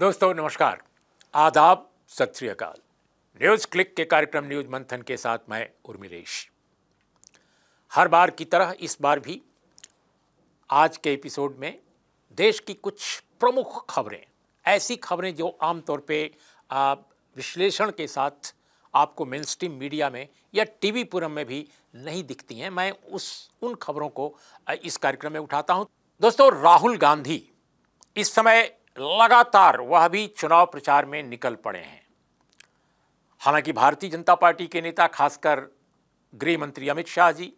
दोस्तों नमस्कार आदाब सत श्रीकाल न्यूज़ क्लिक के कार्यक्रम न्यूज़ मंथन के साथ मैं उर्मिलेश हर बार की तरह इस बार भी आज के एपिसोड में देश की कुछ प्रमुख खबरें ऐसी खबरें जो आमतौर पे आप विश्लेषण के साथ आपको मेन स्ट्रीम मीडिया में या टीवी पुरम में भी नहीं दिखती हैं मैं उस उन खबरों को इस कार्यक्रम में उठाता हूँ दोस्तों राहुल गांधी इस समय लगातार वह भी चुनाव प्रचार में निकल पड़े हैं हालांकि भारतीय जनता पार्टी के नेता खासकर गृह मंत्री अमित शाह जी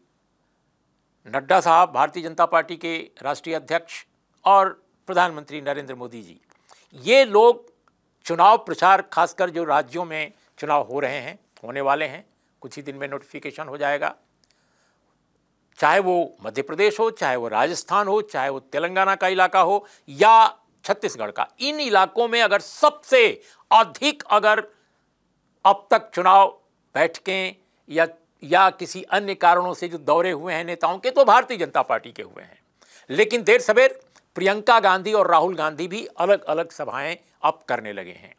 नड्डा साहब भारतीय जनता पार्टी के राष्ट्रीय अध्यक्ष और प्रधानमंत्री नरेंद्र मोदी जी ये लोग चुनाव प्रचार खासकर जो राज्यों में चुनाव हो रहे हैं होने वाले हैं कुछ ही दिन में नोटिफिकेशन हो जाएगा चाहे वो मध्य प्रदेश हो चाहे वो राजस्थान हो चाहे वो तेलंगाना का इलाका हो या छत्तीसगढ़ का इन इलाकों में अगर सबसे अधिक अगर अब तक चुनाव बैठकें या या किसी अन्य कारणों से जो दौरे हुए हैं नेताओं के तो भारतीय जनता पार्टी के हुए हैं लेकिन देर सवेर प्रियंका गांधी और राहुल गांधी भी अलग अलग सभाएं अब करने लगे हैं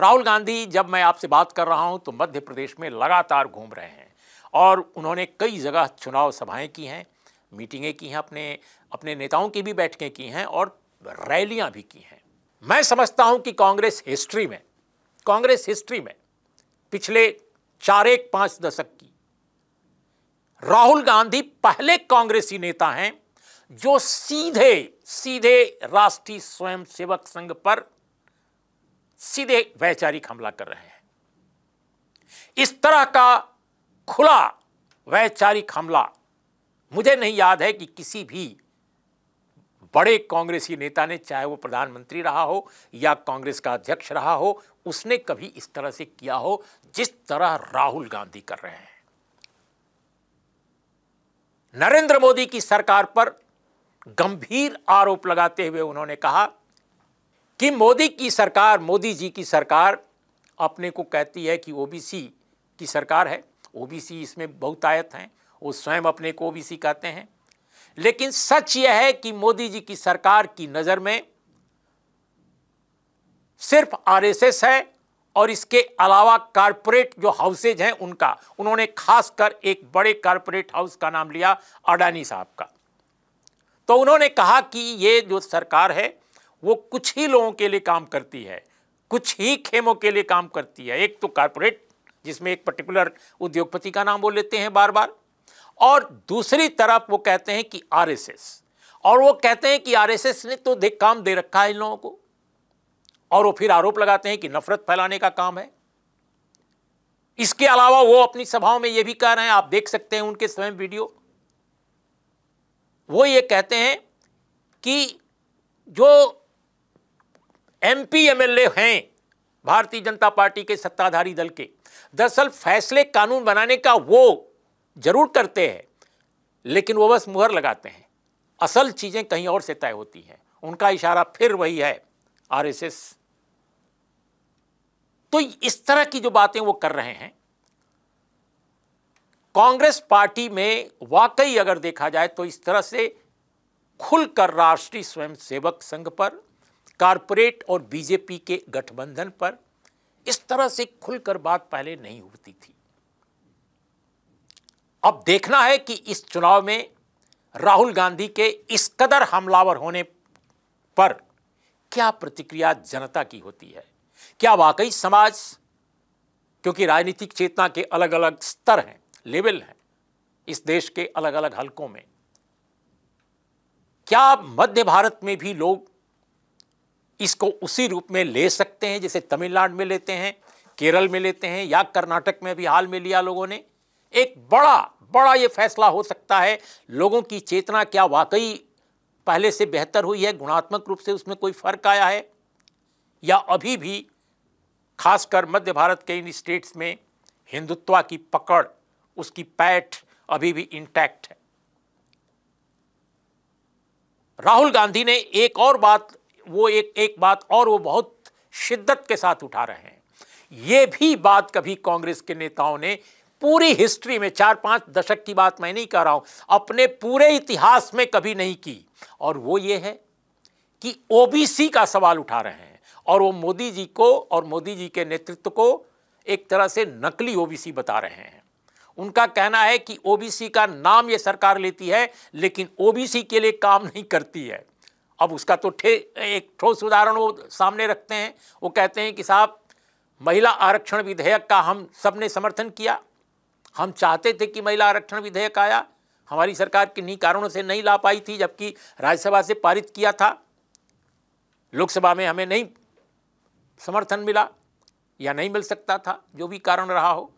राहुल गांधी जब मैं आपसे बात कर रहा हूं तो मध्य प्रदेश में लगातार घूम रहे हैं और उन्होंने कई जगह चुनाव सभाएं की हैं मीटिंगें की हैं अपने अपने नेताओं की भी बैठकें की हैं और रैलियां भी की हैं मैं समझता हूं कि कांग्रेस हिस्ट्री में कांग्रेस हिस्ट्री में पिछले चार एक पांच दशक की राहुल गांधी पहले कांग्रेसी नेता हैं जो सीधे सीधे राष्ट्रीय स्वयंसेवक संघ पर सीधे वैचारिक हमला कर रहे हैं इस तरह का खुला वैचारिक हमला मुझे नहीं याद है कि किसी भी बड़े कांग्रेसी नेता ने चाहे वो प्रधानमंत्री रहा हो या कांग्रेस का अध्यक्ष रहा हो उसने कभी इस तरह से किया हो जिस तरह राहुल गांधी कर रहे हैं नरेंद्र मोदी की सरकार पर गंभीर आरोप लगाते हुए उन्होंने कहा कि मोदी की सरकार मोदी जी की सरकार अपने को कहती है कि ओबीसी की सरकार है ओबीसी इसमें बहुत आयत हैं वो स्वयं अपने को ओबीसी कहते हैं लेकिन सच यह है कि मोदी जी की सरकार की नज़र में सिर्फ आरएसएस है और इसके अलावा कारपोरेट जो हाउसेज हैं उनका उन्होंने खासकर एक बड़े कारपोरेट हाउस का नाम लिया अडानी साहब का तो उन्होंने कहा कि ये जो सरकार है वो कुछ ही लोगों के लिए काम करती है कुछ ही खेमों के लिए काम करती है एक तो कारपोरेट जिसमें एक पर्टिकुलर उद्योगपति का नाम बोल लेते हैं बार बार और दूसरी तरफ वो कहते हैं कि आरएसएस और वो कहते हैं कि आरएसएस ने तो दे काम दे रखा है इन लोगों को और वो फिर आरोप लगाते हैं कि नफरत फैलाने का काम है इसके अलावा वो अपनी सभाओं में ये भी कह रहे हैं आप देख सकते हैं उनके स्वयं वीडियो वो ये कहते हैं कि जो एमपी एमएलए हैं भारतीय जनता पार्टी के सत्ताधारी दल के दरअसल फैसले कानून बनाने का वो जरूर करते हैं लेकिन वो बस मुहर लगाते हैं असल चीज़ें कहीं और से तय होती हैं उनका इशारा फिर वही है आरएसएस तो इस तरह की जो बातें वो कर रहे हैं कांग्रेस पार्टी में वाकई अगर देखा जाए तो इस तरह से खुलकर राष्ट्रीय स्वयंसेवक संघ पर कारपोरेट और बीजेपी के गठबंधन पर इस तरह से खुलकर बात पहले नहीं होती थी अब देखना है कि इस चुनाव में राहुल गांधी के इस कदर हमलावर होने पर क्या प्रतिक्रिया जनता की होती है क्या वाकई समाज क्योंकि राजनीतिक चेतना के अलग अलग स्तर हैं लेवल हैं इस देश के अलग अलग हलकों में क्या मध्य भारत में भी लोग इसको उसी रूप में ले सकते हैं जैसे तमिलनाडु में लेते हैं केरल में लेते हैं या कर्नाटक में भी हाल में लिया लोगों ने एक बड़ा बड़ा ये फैसला हो सकता है लोगों की चेतना क्या वाकई पहले से बेहतर हुई है गुणात्मक रूप से उसमें कोई फर्क आया है या अभी भी खासकर मध्य भारत के इन स्टेट्स में हिंदुत्व की पकड़ उसकी पैठ अभी भी इंटैक्ट है राहुल गांधी ने एक और बात वो एक एक बात और वो बहुत शिद्दत के साथ उठा रहे हैं ये भी बात कभी कांग्रेस के नेताओं ने पूरी हिस्ट्री में चार पांच दशक की बात मैं नहीं कर रहा हूं अपने पूरे इतिहास में कभी नहीं की और वो ये है कि ओबीसी का सवाल उठा रहे हैं और वो मोदी जी को और मोदी जी के नेतृत्व को एक तरह से नकली ओबीसी बता रहे हैं उनका कहना है कि ओबीसी का नाम ये सरकार लेती है लेकिन ओबीसी के लिए काम नहीं करती है अब उसका तो ठे एक ठोस उदाहरण वो सामने रखते हैं वो कहते हैं कि साहब महिला आरक्षण विधेयक का हम सब ने समर्थन किया हम चाहते थे कि महिला आरक्षण विधेयक आया हमारी सरकार किन्हीं कारणों से नहीं ला पाई थी जबकि राज्यसभा से पारित किया था लोकसभा में हमें नहीं समर्थन मिला या नहीं मिल सकता था जो भी कारण रहा हो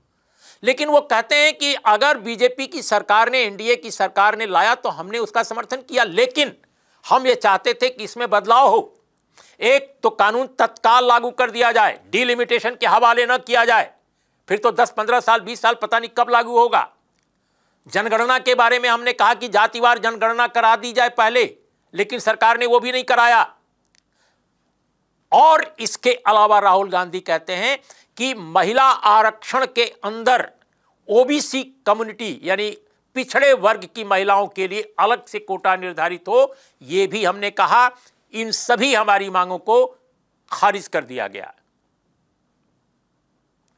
लेकिन वो कहते हैं कि अगर बीजेपी की सरकार ने एनडीए की सरकार ने लाया तो हमने उसका समर्थन किया लेकिन हम ये चाहते थे कि इसमें बदलाव हो एक तो कानून तत्काल लागू कर दिया जाए डिलिमिटेशन के हवाले न किया जाए फिर तो 10 15 साल 20 साल पता नहीं कब लागू होगा जनगणना के बारे में हमने कहा कि जातिवार जनगणना करा दी जाए पहले लेकिन सरकार ने वो भी नहीं कराया और इसके अलावा राहुल गांधी कहते हैं कि महिला आरक्षण के अंदर ओबीसी कम्युनिटी यानी पिछड़े वर्ग की महिलाओं के लिए अलग से कोटा निर्धारित हो यह भी हमने कहा इन सभी हमारी मांगों को खारिज कर दिया गया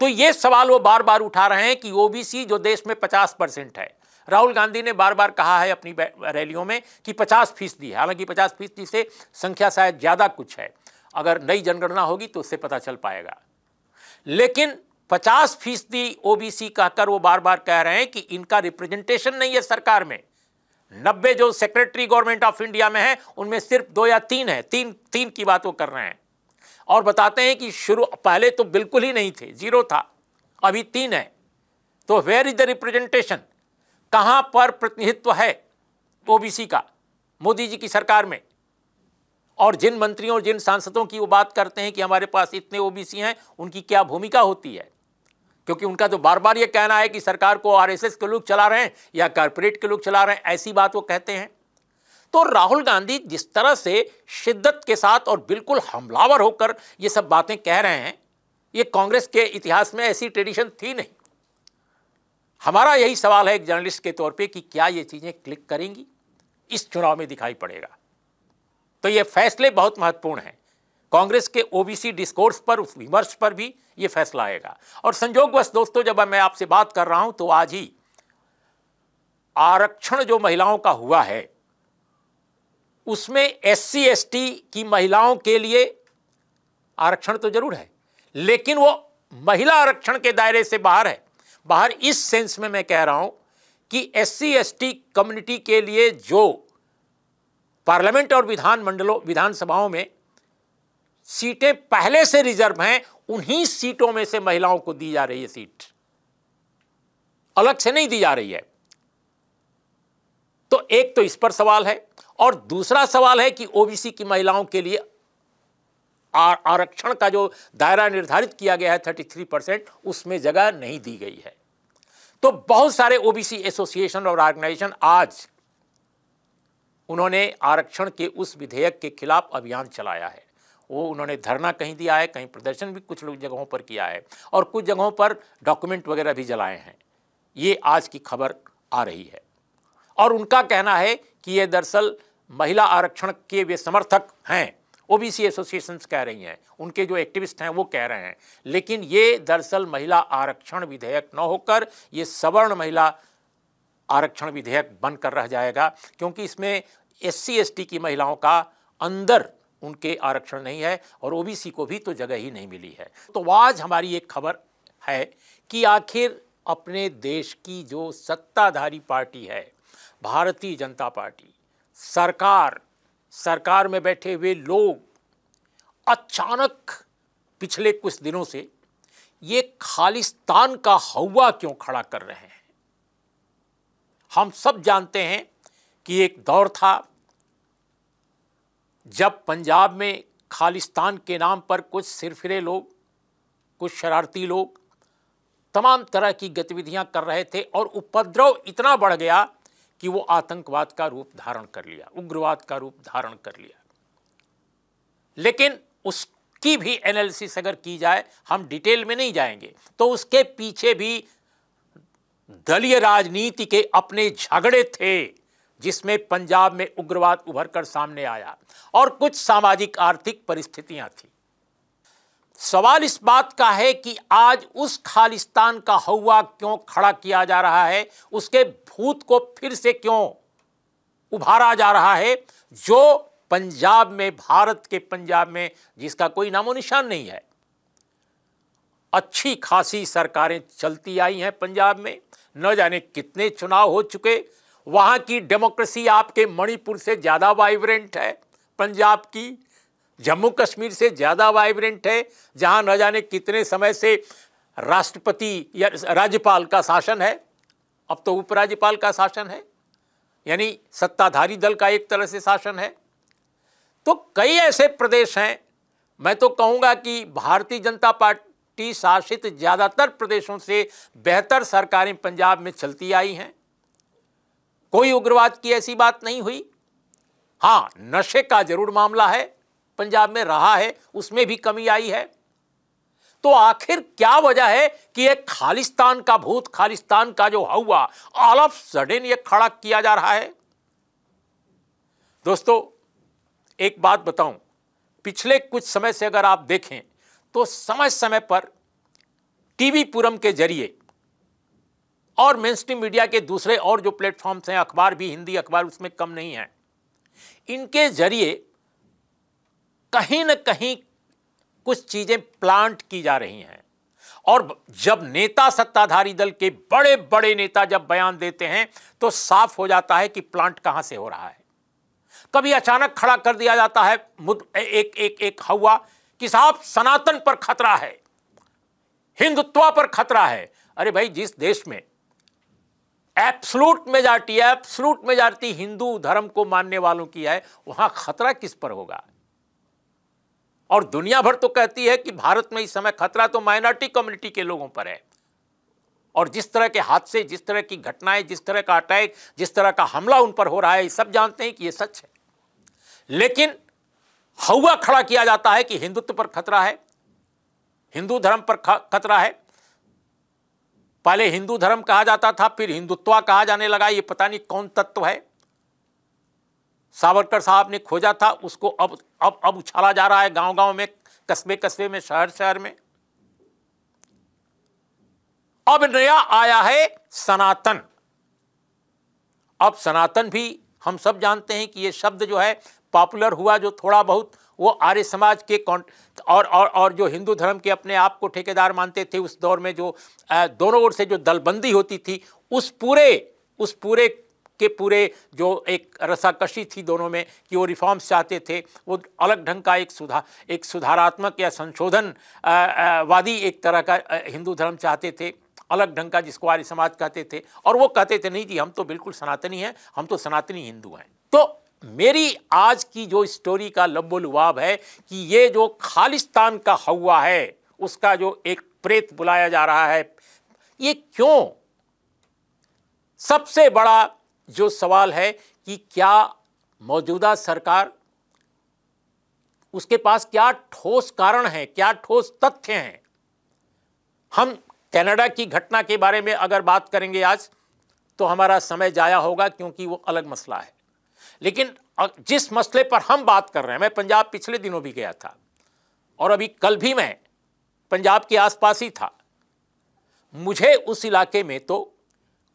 तो ये सवाल वो बार बार उठा रहे हैं कि ओबीसी जो देश में पचास परसेंट है राहुल गांधी ने बार बार कहा है अपनी रैलियों में कि पचास फीसदी है हालांकि पचास फीसदी से संख्या शायद ज़्यादा कुछ है अगर नई जनगणना होगी तो उससे पता चल पाएगा लेकिन पचास फीसदी ओबीसी कहकर वो बार बार कह रहे हैं कि इनका रिप्रेजेंटेशन नहीं है सरकार में नब्बे जो सेक्रेटरी गवर्नमेंट ऑफ इंडिया में है उनमें सिर्फ दो या तीन है तीन तीन की बात वो कर रहे हैं और बताते हैं कि शुरू पहले तो बिल्कुल ही नहीं थे जीरो था अभी तीन है तो वेयर इज द रिप्रेजेंटेशन कहाँ पर प्रतिनिधित्व है ओबीसी का मोदी जी की सरकार में और जिन मंत्रियों और जिन सांसदों की वो बात करते हैं कि हमारे पास इतने ओबीसी हैं उनकी क्या भूमिका होती है क्योंकि उनका तो बार बार ये कहना है कि सरकार को आरएसएस के लोग चला रहे हैं या कॉरपोरेट के लोग चला रहे हैं ऐसी बात वो कहते हैं तो राहुल गांधी जिस तरह से शिद्दत के साथ और बिल्कुल हमलावर होकर ये सब बातें कह रहे हैं ये कांग्रेस के इतिहास में ऐसी ट्रेडिशन थी नहीं हमारा यही सवाल है एक जर्नलिस्ट के तौर पे कि क्या ये चीज़ें क्लिक करेंगी इस चुनाव में दिखाई पड़ेगा तो ये फैसले बहुत महत्वपूर्ण हैं कांग्रेस के ओबीसी डिस्कोर्स पर उस विमर्श पर भी ये फैसला आएगा और संजोगवश दोस्तों जब मैं आपसे बात कर रहा हूं तो आज ही आरक्षण जो महिलाओं का हुआ है उसमें एस सी की महिलाओं के लिए आरक्षण तो जरूर है लेकिन वो महिला आरक्षण के दायरे से बाहर है बाहर इस सेंस में मैं कह रहा हूं कि एस सी कम्युनिटी के लिए जो पार्लियामेंट और विधान मंडलों विधानसभाओं में सीटें पहले से रिजर्व हैं उन्हीं सीटों में से महिलाओं को दी जा रही है सीट अलग से नहीं दी जा रही है तो एक तो इस पर सवाल है और दूसरा सवाल है कि ओबीसी की महिलाओं के लिए आरक्षण का जो दायरा निर्धारित किया गया है थर्टी थ्री परसेंट उसमें जगह नहीं दी गई है तो बहुत सारे ओबीसी एसोसिएशन और ऑर्गेनाइजेशन आज उन्होंने आरक्षण के उस विधेयक के खिलाफ अभियान चलाया है वो उन्होंने धरना कहीं दिया है कहीं प्रदर्शन भी कुछ जगहों पर किया है और कुछ जगहों पर डॉक्यूमेंट वगैरह भी जलाए हैं ये आज की खबर आ रही है और उनका कहना है कि ये दरअसल महिला आरक्षण के वे समर्थक हैं ओबीसी एसोसिएशन कह रही हैं उनके जो एक्टिविस्ट हैं वो कह रहे हैं लेकिन ये दरअसल महिला आरक्षण विधेयक न होकर ये सवर्ण महिला आरक्षण विधेयक बनकर रह जाएगा क्योंकि इसमें एस सी की महिलाओं का अंदर उनके आरक्षण नहीं है और ओबीसी को भी तो जगह ही नहीं मिली है तो आज हमारी एक खबर है कि आखिर अपने देश की जो सत्ताधारी पार्टी है भारतीय जनता पार्टी सरकार सरकार में बैठे हुए लोग अचानक पिछले कुछ दिनों से ये खालिस्तान का हवा क्यों खड़ा कर रहे हैं हम सब जानते हैं कि एक दौर था जब पंजाब में खालिस्तान के नाम पर कुछ सिरफिरे लोग कुछ शरारती लोग तमाम तरह की गतिविधियां कर रहे थे और उपद्रव इतना बढ़ गया कि वो आतंकवाद का रूप धारण कर लिया उग्रवाद का रूप धारण कर लिया लेकिन उसकी भी एनालिसिस अगर की जाए हम डिटेल में नहीं जाएंगे तो उसके पीछे भी दलीय राजनीति के अपने झगड़े थे जिसमें पंजाब में उग्रवाद उभर कर सामने आया और कुछ सामाजिक आर्थिक परिस्थितियां थी सवाल इस बात का है कि आज उस खालिस्तान का हवा क्यों खड़ा किया जा रहा है उसके भूत को फिर से क्यों उभारा जा रहा है जो पंजाब में भारत के पंजाब में जिसका कोई नामो निशान नहीं है अच्छी खासी सरकारें चलती आई हैं पंजाब में न जाने कितने चुनाव हो चुके वहां की डेमोक्रेसी आपके मणिपुर से ज़्यादा वाइब्रेंट है पंजाब की जम्मू कश्मीर से ज़्यादा वाइब्रेंट है जहाँ न जाने कितने समय से राष्ट्रपति या राज्यपाल का शासन है अब तो उपराज्यपाल का शासन है यानी सत्ताधारी दल का एक तरह से शासन है तो कई ऐसे प्रदेश हैं मैं तो कहूँगा कि भारतीय जनता पार्टी शासित ज़्यादातर प्रदेशों से बेहतर सरकारें पंजाब में चलती आई हैं कोई उग्रवाद की ऐसी बात नहीं हुई हाँ नशे का जरूर मामला है पंजाब में रहा है उसमें भी कमी आई है तो आखिर क्या वजह है कि एक खालिस्तान का भूत खालिस्तान का जो हवा ऑल ऑफ सडन ये खड़ा किया जा रहा है दोस्तों एक बात बताऊं पिछले कुछ समय से अगर आप देखें तो समय समय पर टीवी पूरम के जरिए और मेन मीडिया के दूसरे और जो प्लेटफॉर्म्स हैं अखबार भी हिंदी अखबार उसमें कम नहीं है इनके जरिए कहीं ना कहीं कुछ चीज़ें प्लांट की जा रही हैं और जब नेता सत्ताधारी दल के बड़े बड़े नेता जब बयान देते हैं तो साफ हो जाता है कि प्लांट कहां से हो रहा है कभी अचानक खड़ा कर दिया जाता है एक एक एक हवा कि साहब सनातन पर खतरा है हिंदुत्व पर खतरा है अरे भाई जिस देश में absolute majority absolute majority Hindu धर्म को मानने वालों की है वहां खतरा किस पर होगा और दुनिया भर तो कहती है कि भारत में इस समय खतरा तो माइनॉरिटी कम्युनिटी के लोगों पर है और जिस तरह के हादसे जिस तरह की घटनाएं जिस तरह का अटैक जिस तरह का हमला उन पर हो रहा है ये सब जानते हैं कि ये सच है लेकिन हवा खड़ा किया जाता है कि हिंदुत्व पर खतरा है हिंदू धर्म पर खतरा है पहले हिंदू धर्म कहा जाता था फिर हिंदुत्वा कहा जाने लगा ये पता नहीं कौन तत्व है सावरकर साहब ने खोजा था उसको अब अब अब उछाला जा रहा है गांव गांव में कस्बे कस्बे में शहर शहर में अब नया आया है सनातन अब सनातन भी हम सब जानते हैं कि ये शब्द जो है पॉपुलर हुआ जो थोड़ा बहुत वो आर्य समाज के और और और जो हिंदू धर्म के अपने आप को ठेकेदार मानते थे उस दौर में जो दोनों ओर से जो दलबंदी होती थी उस पूरे उस पूरे के पूरे जो एक रसाकशी थी दोनों में कि वो रिफॉर्म्स चाहते थे वो अलग ढंग का एक सुधा एक सुधारात्मक या संशोधन वादी एक तरह का हिंदू धर्म चाहते थे अलग ढंग का जिसको आर्य समाज कहते थे और वो कहते थे नहीं जी हम तो बिल्कुल सनातनी हैं हम तो सनातनी हिंदू हैं तो मेरी आज की जो स्टोरी का लब्बोलुआब है कि ये जो खालिस्तान का हवा है उसका जो एक प्रेत बुलाया जा रहा है ये क्यों सबसे बड़ा जो सवाल है कि क्या मौजूदा सरकार उसके पास क्या ठोस कारण हैं क्या ठोस तथ्य हैं हम कनाडा की घटना के बारे में अगर बात करेंगे आज तो हमारा समय जाया होगा क्योंकि वो अलग मसला है लेकिन जिस मसले पर हम बात कर रहे हैं मैं पंजाब पिछले दिनों भी गया था और अभी कल भी मैं पंजाब के आसपास ही था मुझे उस इलाके में तो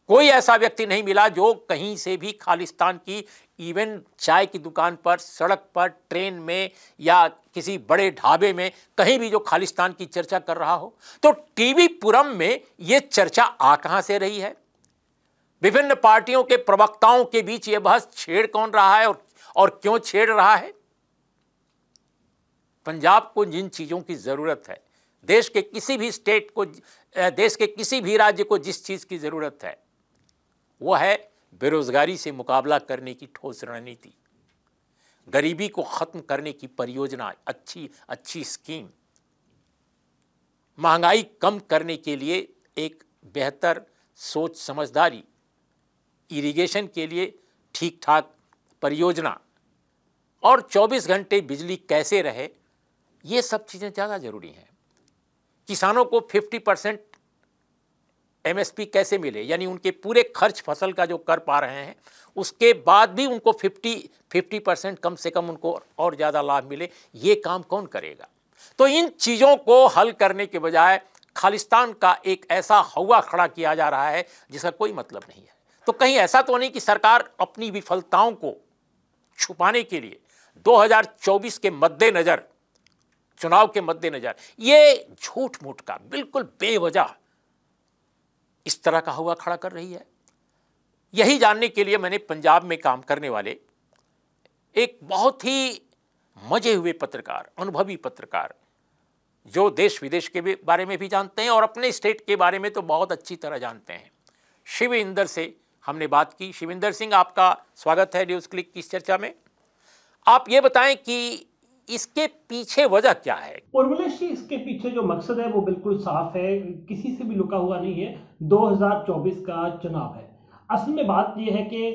कोई ऐसा व्यक्ति नहीं मिला जो कहीं से भी खालिस्तान की इवन चाय की दुकान पर सड़क पर ट्रेन में या किसी बड़े ढाबे में कहीं भी जो खालिस्तान की चर्चा कर रहा हो तो पुरम में ये चर्चा आ कहाँ से रही है विभिन्न पार्टियों के प्रवक्ताओं के बीच ये बहस छेड़ कौन रहा है और, और क्यों छेड़ रहा है पंजाब को जिन चीज़ों की ज़रूरत है देश के किसी भी स्टेट को देश के किसी भी राज्य को जिस चीज़ की ज़रूरत है वो है बेरोज़गारी से मुकाबला करने की ठोस रणनीति गरीबी को ख़त्म करने की परियोजना अच्छी अच्छी स्कीम महंगाई कम करने के लिए एक बेहतर सोच समझदारी इरिगेशन के लिए ठीक ठाक परियोजना और 24 घंटे बिजली कैसे रहे ये सब चीज़ें ज़्यादा ज़रूरी हैं किसानों को 50 परसेंट एमएसपी कैसे मिले यानी उनके पूरे खर्च फसल का जो कर पा रहे हैं उसके बाद भी उनको 50 50 परसेंट कम से कम उनको और ज़्यादा लाभ मिले ये काम कौन करेगा तो इन चीज़ों को हल करने के बजाय खालिस्तान का एक ऐसा हवा खड़ा किया जा रहा है जिसका कोई मतलब नहीं है तो कहीं ऐसा तो नहीं कि सरकार अपनी विफलताओं को छुपाने के लिए 2024 के मद्देनज़र चुनाव के मद्देनज़र ये झूठ मूठ का बिल्कुल बेवजह इस तरह का हवा खड़ा कर रही है यही जानने के लिए मैंने पंजाब में काम करने वाले एक बहुत ही मजे हुए पत्रकार अनुभवी पत्रकार जो देश विदेश के बारे में भी जानते हैं और अपने स्टेट के बारे में तो बहुत अच्छी तरह जानते हैं शिव इंदर से हमने बात की शिविंदर सिंह आपका स्वागत है न्यूज़ क्लिक की इस चर्चा में आप ये बताएं कि इसके पीछे वजह क्या है उर्मिलेश जी इसके पीछे जो मकसद है वो बिल्कुल साफ है किसी से भी लुका हुआ नहीं है 2024 का चुनाव है असल में बात यह है कि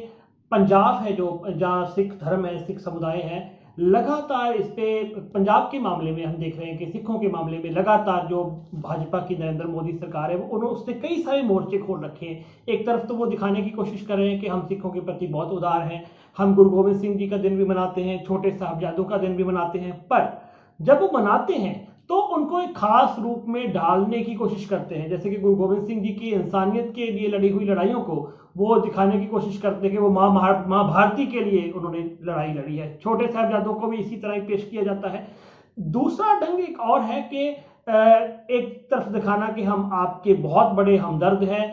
पंजाब है जो जहाँ सिख धर्म है सिख समुदाय है लगातार इस पे पंजाब के मामले में हम देख रहे हैं कि सिखों के मामले में लगातार जो भाजपा की नरेंद्र मोदी सरकार है वो उन्होंने उसने कई सारे मोर्चे खोल रखे हैं एक तरफ तो वो दिखाने की कोशिश कर रहे हैं कि हम सिखों के प्रति बहुत उदार हैं हम गुरु गोविंद सिंह जी का दिन भी मनाते हैं छोटे साहबजादों का दिन भी मनाते हैं पर जब वो मनाते हैं तो उनको एक खास रूप में ढालने की कोशिश करते हैं जैसे कि गुरु गोविंद सिंह जी की इंसानियत के लिए लड़ी हुई लड़ाइयों को वो दिखाने की कोशिश करते हैं कि वो माँ माँ भारती के लिए उन्होंने लड़ाई लड़ी है छोटे साहबजादों को भी इसी तरह पेश किया जाता है दूसरा ढंग एक और है कि एक तरफ दिखाना कि हम आपके बहुत बड़े हमदर्द हैं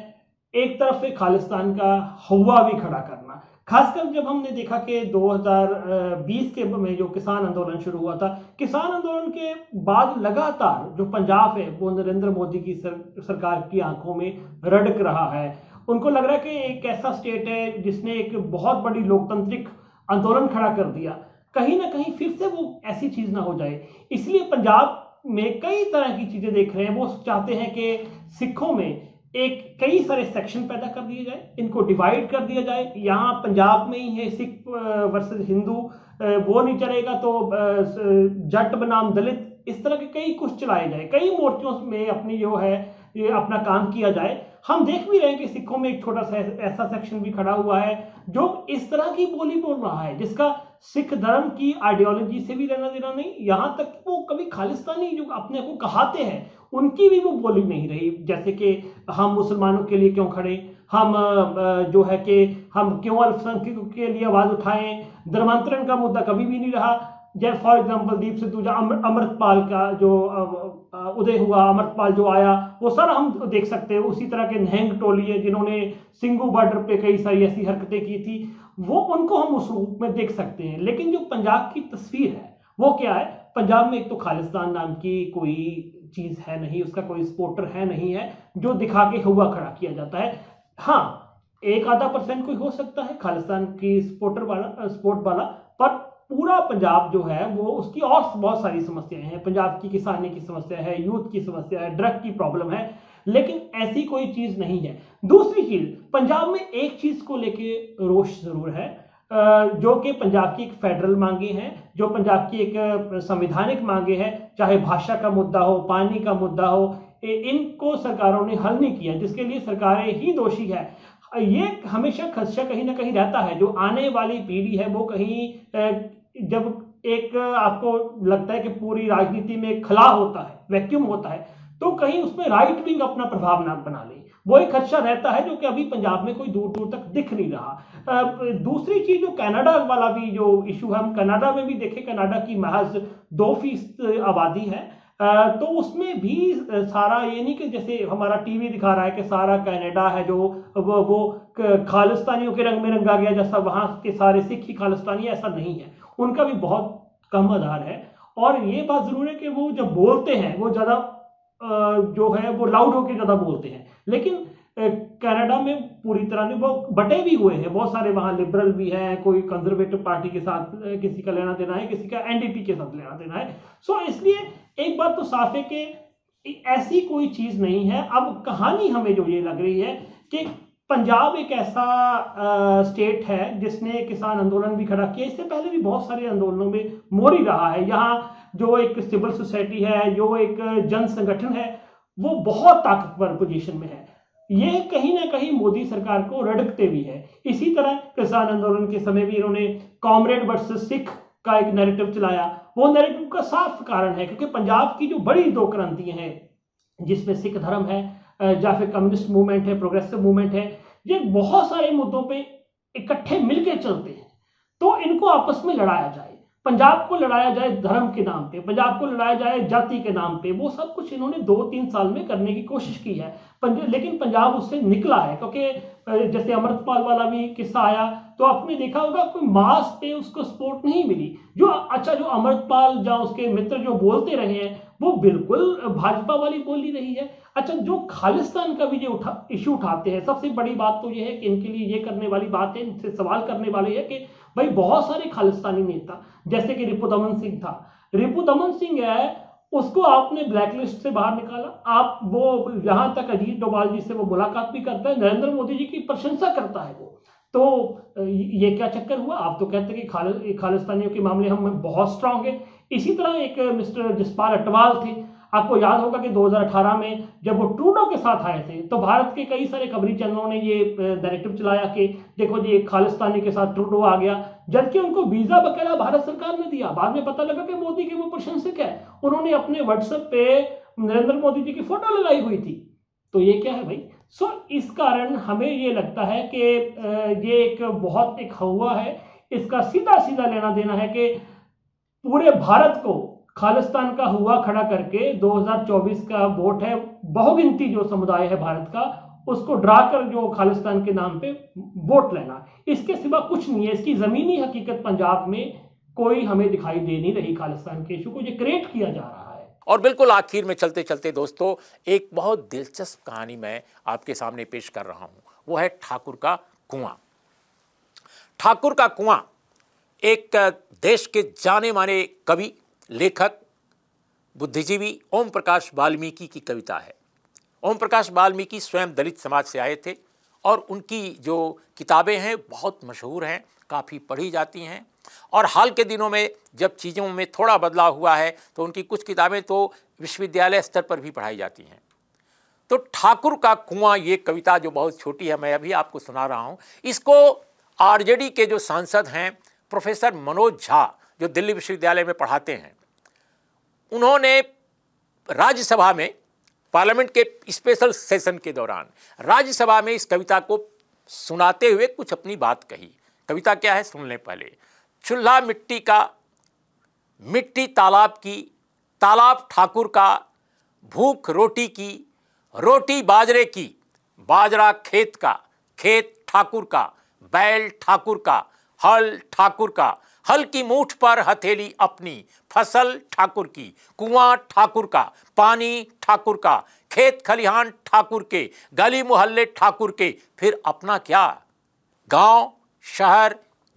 एक तरफ से खालिस्तान का हवा भी खड़ा करना खासकर जब हमने देखा कि 2020 के में जो किसान आंदोलन शुरू हुआ था किसान आंदोलन के बाद लगातार जो पंजाब है वो नरेंद्र मोदी की सर, सरकार की आंखों में रड़क रहा है उनको लग रहा है कि एक ऐसा स्टेट है जिसने एक बहुत बड़ी लोकतांत्रिक आंदोलन खड़ा कर दिया कहीं ना कहीं फिर से वो ऐसी चीज ना हो जाए इसलिए पंजाब में कई तरह की चीजें देख रहे हैं वो चाहते हैं कि सिखों में एक कई सारे सेक्शन पैदा कर दिए जाए इनको डिवाइड कर दिया जाए यहाँ पंजाब में ही है सिख वर्सेस हिंदू वो नहीं चलेगा तो जट बनाम दलित इस तरह के कई कुछ चलाए जाए कई मोर्चों में अपनी जो है ये अपना काम किया जाए हम देख भी रहे हैं कि सिखों में एक छोटा सा ऐसा सेक्शन भी खड़ा हुआ है जो इस तरह की बोली बोल रहा है जिसका सिख धर्म की आइडियोलॉजी से भी लेना देना नहीं यहाँ तक वो कभी खालिस्तानी जो अपने को कहाते हैं उनकी भी वो बोली नहीं रही जैसे कि हम मुसलमानों के लिए क्यों खड़े हम जो है कि हम क्यों अल्पसंख्यकों के लिए आवाज़ उठाएं धर्मांतरण का मुद्दा कभी भी नहीं रहा जैसे फॉर एग्जांपल दीप से जो अमृतपाल का जो उदय हुआ अमृतपाल जो आया वो सारा हम देख सकते हैं उसी तरह के नहंग टोली है जिन्होंने सिंगू बॉर्डर पे कई सारी ऐसी हरकतें की थी वो उनको हम उस रूप में देख सकते हैं लेकिन जो पंजाब की तस्वीर है वो क्या है पंजाब में एक तो खालिस्तान नाम की कोई चीज है नहीं उसका कोई स्पोर्टर है नहीं है जो दिखा के हुआ खड़ा किया जाता है हाँ एक आधा परसेंट कोई हो सकता है खालिस्तान की स्पोर्टर वाला स्पोर्ट वाला पर पूरा पंजाब जो है वो उसकी और बहुत सारी समस्याएं हैं पंजाब की किसानी की समस्या है यूथ की समस्या है ड्रग की प्रॉब्लम है लेकिन ऐसी कोई चीज नहीं है दूसरी चीज पंजाब में एक चीज को लेके रोष जरूर है जो कि पंजाब की एक फेडरल मांगे हैं जो पंजाब की एक संविधानिक मांगे हैं चाहे भाषा का मुद्दा हो पानी का मुद्दा हो इनको सरकारों ने हल नहीं किया जिसके लिए सरकारें ही दोषी है ये हमेशा खदशा कहीं ना कहीं रहता है जो आने वाली पीढ़ी है वो कहीं जब एक आपको लगता है कि पूरी राजनीति में खला होता है वैक्यूम होता है तो कहीं उसमें राइट विंग अपना प्रभाव ना बना ले वो एक खदशा रहता है जो कि अभी पंजाब में कोई दूर दूर तक दिख नहीं रहा दूसरी चीज जो कनाडा वाला भी जो इशू है हम कनाडा में भी देखें कनाडा की महज दो फीसद आबादी है तो उसमें भी सारा ये नहीं कि जैसे हमारा टीवी दिखा रहा है कि सारा कनाडा है जो वो वो खालिस्तानियों के रंग में रंगा गया जैसा वहां के सारे सिख ही खालिस्तानी ऐसा नहीं है उनका भी बहुत कम आधार है और ये बात ज़रूर है कि वो जब बोलते हैं वो ज़्यादा जो है वो लाउड होकर ज़्यादा बोलते हैं लेकिन कनाडा में पूरी तरह नहीं वो बटे भी हुए हैं बहुत सारे वहां लिबरल भी हैं कोई कंजर्वेटिव पार्टी के साथ किसी का लेना देना है किसी का एनडीपी के साथ लेना देना है सो इसलिए एक बात तो साफ है कि ऐसी कोई चीज नहीं है अब कहानी हमें जो ये लग रही है कि पंजाब एक ऐसा आ, स्टेट है जिसने किसान आंदोलन भी खड़ा किया इससे पहले भी बहुत सारे आंदोलनों में मोरी रहा है यहाँ जो एक सिविल सोसाइटी है जो एक जन संगठन है वो बहुत ताकतवर पोजीशन में है ये कहीं ना कहीं मोदी सरकार को रड़कते भी है इसी तरह किसान आंदोलन के समय भी इन्होंने कॉमरेड वर्सेस सिख का एक नैरेटिव चलाया वो नैरेटिव का साफ कारण है क्योंकि पंजाब की जो बड़ी दो क्रांतियां हैं जिसमें सिख धर्म है या फिर कम्युनिस्ट मूवमेंट है प्रोग्रेसिव मूवमेंट है ये बहुत सारे मुद्दों पे इकट्ठे मिलकर चलते हैं तो इनको आपस में लड़ाया जाए पंजाब को लड़ाया जाए धर्म के नाम पे पंजाब को लड़ाया जाए जाति के नाम पे वो सब कुछ इन्होंने दो तीन साल में करने की कोशिश की है लेकिन पंजाब उससे निकला है क्योंकि जैसे अमृतपाल वाला भी किस्सा आया तो आपने देखा होगा कोई मास पे उसको सपोर्ट नहीं मिली जो अच्छा जो अमृतपाल या उसके मित्र जो बोलते रहे हैं वो बिल्कुल भाजपा वाली बोली रही है अच्छा जो खालिस्तान का भी ये उठा इशू उठाते हैं सबसे बड़ी बात तो ये है कि इनके लिए ये करने वाली बात है इनसे सवाल करने वाली है कि भाई बहुत सारे खालिस्तानी नेता जैसे कि रिपु दमन सिंह था रिपु दमन सिंह है उसको आपने ब्लैकलिस्ट से बाहर निकाला आप वो यहां तक अजीत डोभाल जी से वो मुलाकात भी करता है नरेंद्र मोदी जी की प्रशंसा करता है वो तो ये क्या चक्कर हुआ आप तो कहते हैं कि खाल, खालिस्तानियों के मामले हम बहुत स्ट्रांग है इसी तरह एक मिस्टर जसपाल अटवाल थे आपको याद होगा कि 2018 में जब वो ट्रूडो के साथ आए थे तो भारत के कई सारे खबरी चैनलों ने ये डायरेक्टिव चलाया कि देखो जी एक खालिस्तानी के साथ ट्रूडो आ गया जबकि उनको वीजा बकायदा भारत सरकार ने दिया बाद में पता लगा कि मोदी के वो प्रशंसक है उन्होंने अपने व्हाट्सएप पे नरेंद्र मोदी जी की फोटो लगाई हुई थी तो ये क्या है भाई सो so, इस कारण हमें ये लगता है कि ये एक बहुत एक हवा है इसका सीधा सीधा लेना देना है कि पूरे भारत को खालिस्तान का हुआ खड़ा करके 2024 का वोट है बहुगिनती जो समुदाय है भारत का उसको ड्रा कर जो खालिस्तान के नाम पे वोट लेना इसके सिवा कुछ नहीं है इसकी जमीनी हकीकत पंजाब में कोई हमें दिखाई दे नहीं रही खालिस्तान के इशू को ये क्रिएट किया जा रहा है और बिल्कुल आखिर में चलते चलते दोस्तों एक बहुत दिलचस्प कहानी मैं आपके सामने पेश कर रहा हूं वो है ठाकुर का कुआं ठाकुर का कुआं एक देश के जाने माने कवि लेखक बुद्धिजीवी ओम प्रकाश वाल्मीकि की कविता है ओम प्रकाश वाल्मीकि स्वयं दलित समाज से आए थे और उनकी जो किताबें हैं बहुत मशहूर हैं काफ़ी पढ़ी जाती हैं और हाल के दिनों में जब चीज़ों में थोड़ा बदलाव हुआ है तो उनकी कुछ किताबें तो विश्वविद्यालय स्तर पर भी पढ़ाई जाती हैं तो ठाकुर का कुआं ये कविता जो बहुत छोटी है मैं अभी आपको सुना रहा हूँ इसको आरजेडी के जो सांसद हैं प्रोफेसर मनोज झा जो दिल्ली विश्वविद्यालय में पढ़ाते हैं उन्होंने राज्यसभा में पार्लियामेंट के स्पेशल सेशन के दौरान राज्यसभा में इस कविता को सुनाते हुए कुछ अपनी बात कही कविता क्या है सुन लें पहले चूल्हा मिट्टी का मिट्टी तालाब की तालाब ठाकुर का भूख रोटी की रोटी बाजरे की बाजरा खेत का खेत ठाकुर का बैल ठाकुर का हल ठाकुर का हल की मूठ पर हथेली अपनी फसल ठाकुर की कुआं ठाकुर का पानी ठाकुर का खेत खलिहान ठाकुर के गली मोहल्ले ठाकुर के फिर अपना क्या गांव शहर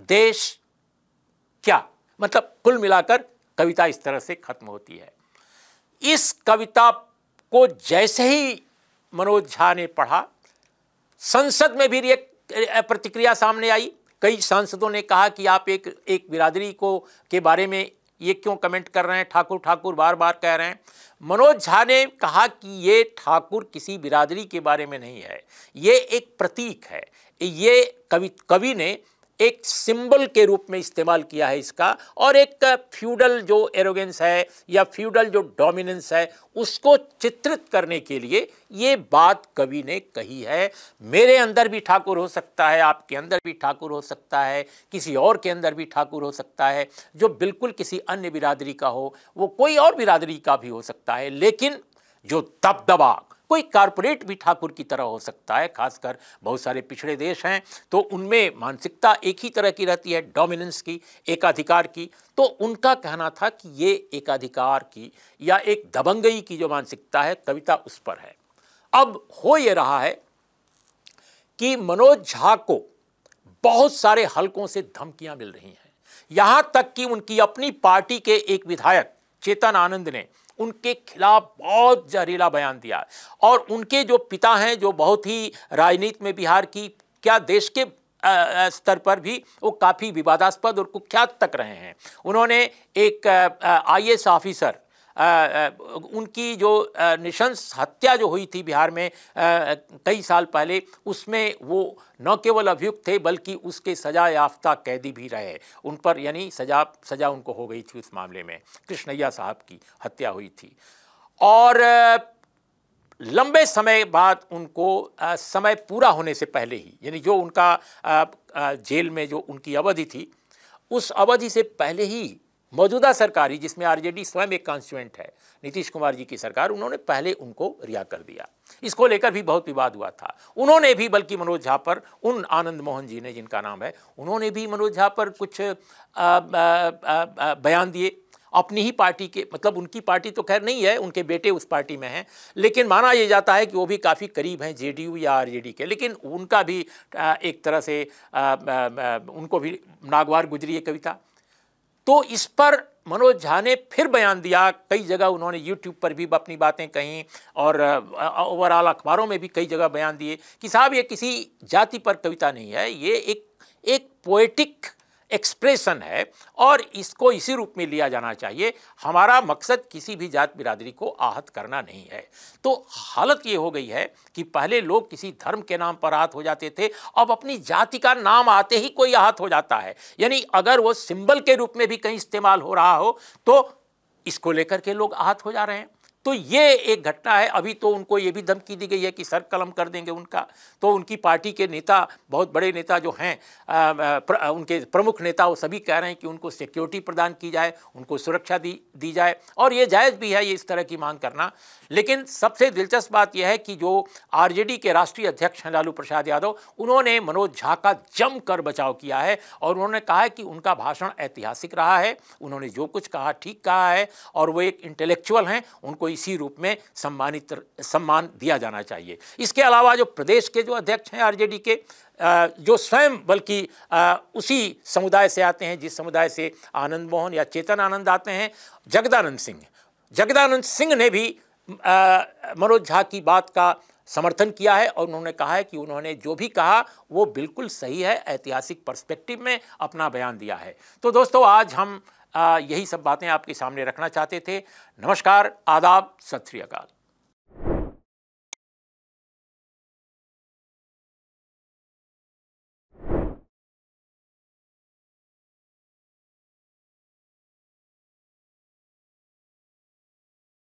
देश क्या मतलब कुल मिलाकर कविता इस तरह से खत्म होती है इस कविता को जैसे ही मनोज झा ने पढ़ा संसद में भी एक प्रतिक्रिया सामने आई कई सांसदों ने कहा कि आप एक एक बिरादरी को के बारे में ये क्यों कमेंट कर रहे हैं ठाकुर ठाकुर बार बार कह रहे हैं मनोज झा ने कहा कि ये ठाकुर किसी बिरादरी के बारे में नहीं है ये एक प्रतीक है ये कवि कवि ने एक सिंबल के रूप में इस्तेमाल किया है इसका और एक फ्यूडल जो एरोगेंस है या फ्यूडल जो डोमिनेंस है उसको चित्रित करने के लिए ये बात कवि ने कही है मेरे अंदर भी ठाकुर हो सकता है आपके अंदर भी ठाकुर हो सकता है किसी और के अंदर भी ठाकुर हो सकता है जो बिल्कुल किसी अन्य बिरादरी का हो वो कोई और बिरादरी का भी हो सकता है लेकिन जो दबदबा कोई कारपोरेट भी ठाकुर की तरह हो सकता है खासकर बहुत सारे पिछड़े देश हैं तो उनमें मानसिकता एक ही तरह की रहती है डोमिनेंस की एकाधिकार की तो उनका कहना था कि ये एकाधिकार की या एक दबंगई की जो मानसिकता है कविता उस पर है अब हो ये रहा है कि मनोज झा को बहुत सारे हलकों से धमकियां मिल रही हैं यहां तक कि उनकी अपनी पार्टी के एक विधायक चेतन आनंद ने उनके खिलाफ बहुत जहरीला बयान दिया और उनके जो पिता हैं जो बहुत ही राजनीति में बिहार की क्या देश के स्तर पर भी वो काफ़ी विवादास्पद और कुख्यात तक रहे हैं उन्होंने एक आईएएस ऑफिसर उनकी जो निशंस हत्या जो हुई थी बिहार में कई साल पहले उसमें वो न केवल अभियुक्त थे बल्कि उसके सजा याफ्ता कैदी भी रहे उन पर यानी सजा सजा उनको हो गई थी उस मामले में कृष्णैया साहब की हत्या हुई थी और लंबे समय बाद उनको समय पूरा होने से पहले ही यानी जो उनका जेल में जो उनकी अवधि थी उस अवधि से पहले ही मौजूदा सरकार ही जिसमें आरजेडी स्वयं एक कॉन्स्टिट्यूंट है नीतीश कुमार जी की सरकार उन्होंने पहले उनको रिहा कर दिया इसको लेकर भी बहुत विवाद हुआ था उन्होंने भी बल्कि मनोज झा पर उन आनंद मोहन जी ने जिनका नाम है उन्होंने भी मनोज झा पर कुछ आ, आ, आ, बयान दिए अपनी ही पार्टी के मतलब उनकी पार्टी तो खैर नहीं है उनके बेटे उस पार्टी में हैं लेकिन माना यह जाता है कि वो भी काफ़ी करीब हैं जेडीयू या आरजेडी के लेकिन उनका भी एक तरह से उनको भी नागवार गुजरी है कविता तो इस पर मनोज झा ने फिर बयान दिया कई जगह उन्होंने यूट्यूब पर भी अपनी बातें कहीं और ओवरऑल अखबारों में भी कई जगह बयान दिए कि साहब ये किसी जाति पर कविता नहीं है ये एक एक पोएटिक एक्सप्रेशन है और इसको इसी रूप में लिया जाना चाहिए हमारा मकसद किसी भी जात बिरादरी को आहत करना नहीं है तो हालत ये हो गई है कि पहले लोग किसी धर्म के नाम पर आहत हो जाते थे अब अपनी जाति का नाम आते ही कोई आहत हो जाता है यानी अगर वो सिंबल के रूप में भी कहीं इस्तेमाल हो रहा हो तो इसको लेकर के लोग आहत हो जा रहे हैं तो ये एक घटना है अभी तो उनको ये भी धमकी दी गई है कि सर कलम कर देंगे उनका तो उनकी पार्टी के नेता बहुत बड़े नेता जो हैं प्र, उनके प्रमुख नेता वो सभी कह रहे हैं कि उनको सिक्योरिटी प्रदान की जाए उनको सुरक्षा दी दी जाए और ये जायज़ भी है ये इस तरह की मांग करना लेकिन सबसे दिलचस्प बात यह है कि जो आर के राष्ट्रीय अध्यक्ष हैं लालू प्रसाद यादव उन्होंने मनोज झा का जमकर बचाव किया है और उन्होंने कहा है कि उनका भाषण ऐतिहासिक रहा है उन्होंने जो कुछ कहा ठीक कहा है और वो एक इंटेलेक्चुअल हैं उनको इसी रूप में सम्मानित सम्मान दिया जाना चाहिए इसके अलावा जो प्रदेश के जो अध्यक्ष हैं आरजेडी के जो स्वयं बल्कि उसी समुदाय से आते हैं जिस समुदाय से आनंद मोहन या चेतन आनंद आते हैं जगदानंद सिंह जगदानंद सिंह ने भी मनोज झा की बात का समर्थन किया है और उन्होंने कहा है कि उन्होंने जो भी कहा वो बिल्कुल सही है ऐतिहासिक पर्सपेक्टिव में अपना बयान दिया है तो दोस्तों आज हम यही सब बातें आपके सामने रखना चाहते थे नमस्कार आदाब सत श्री अकाल